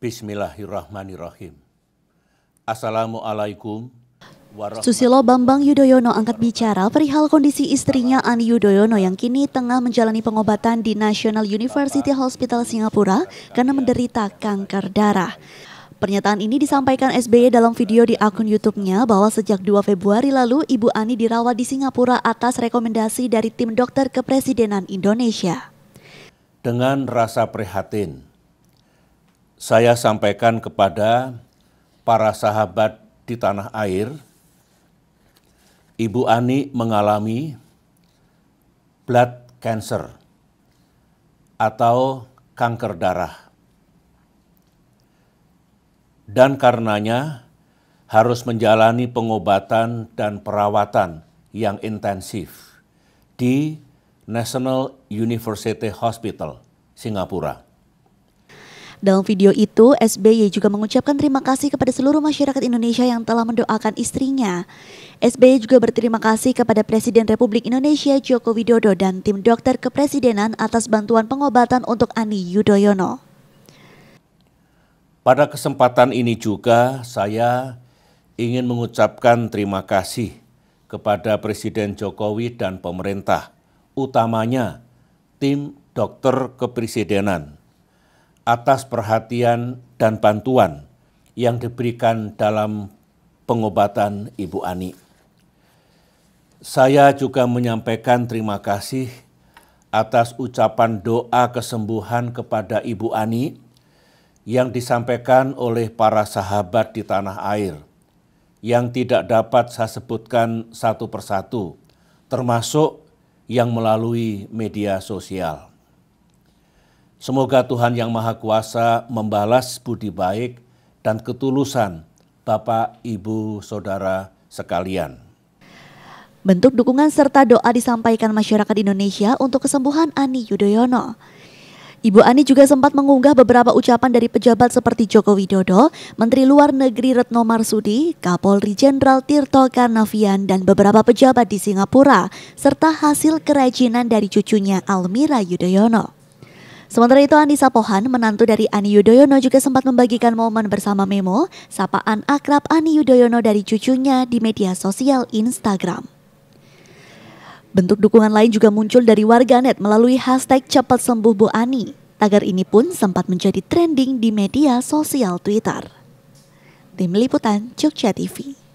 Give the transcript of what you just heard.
Bismillahirrahmanirrahim. Assalamualaikum Susilo Bambang Yudhoyono angkat bicara perihal kondisi istrinya Ani Yudhoyono yang kini tengah menjalani pengobatan di National University Hospital Singapura karena menderita kanker darah. Pernyataan ini disampaikan SBY dalam video di akun YouTube-nya bahwa sejak 2 Februari lalu Ibu Ani dirawat di Singapura atas rekomendasi dari tim dokter kepresidenan Indonesia. Dengan rasa prihatin, saya sampaikan kepada para sahabat di tanah air, Ibu Ani mengalami blood cancer atau kanker darah. Dan karenanya harus menjalani pengobatan dan perawatan yang intensif di National University Hospital, Singapura. Dalam video itu, SBY juga mengucapkan terima kasih kepada seluruh masyarakat Indonesia yang telah mendoakan istrinya. SBY juga berterima kasih kepada Presiden Republik Indonesia Joko Widodo dan tim dokter kepresidenan atas bantuan pengobatan untuk Ani Yudhoyono. Pada kesempatan ini juga saya ingin mengucapkan terima kasih kepada Presiden Jokowi dan pemerintah, utamanya tim dokter kepresidenan atas perhatian dan bantuan yang diberikan dalam pengobatan Ibu Ani. Saya juga menyampaikan terima kasih atas ucapan doa kesembuhan kepada Ibu Ani yang disampaikan oleh para sahabat di tanah air yang tidak dapat saya sebutkan satu persatu, termasuk yang melalui media sosial. Semoga Tuhan Yang Maha Kuasa membalas budi baik dan ketulusan Bapak, Ibu, Saudara sekalian. Bentuk dukungan serta doa disampaikan masyarakat Indonesia untuk kesembuhan Ani Yudhoyono. Ibu Ani juga sempat mengunggah beberapa ucapan dari pejabat seperti Joko Widodo, Menteri Luar Negeri Retno Marsudi, Kapolri Jenderal Tirto Karnavian, dan beberapa pejabat di Singapura, serta hasil kerajinan dari cucunya Almira Yudhoyono. Sementara itu Anissa Sapohan, menantu dari Ani Yudhoyono juga sempat membagikan momen bersama Memo, sapaan akrab Ani Yudhoyono dari cucunya di media sosial Instagram. Bentuk dukungan lain juga muncul dari warganet melalui hashtag cepat sembuh Bu Ani. Tagar ini pun sempat menjadi trending di media sosial Twitter. Tim Liputan Jogja TV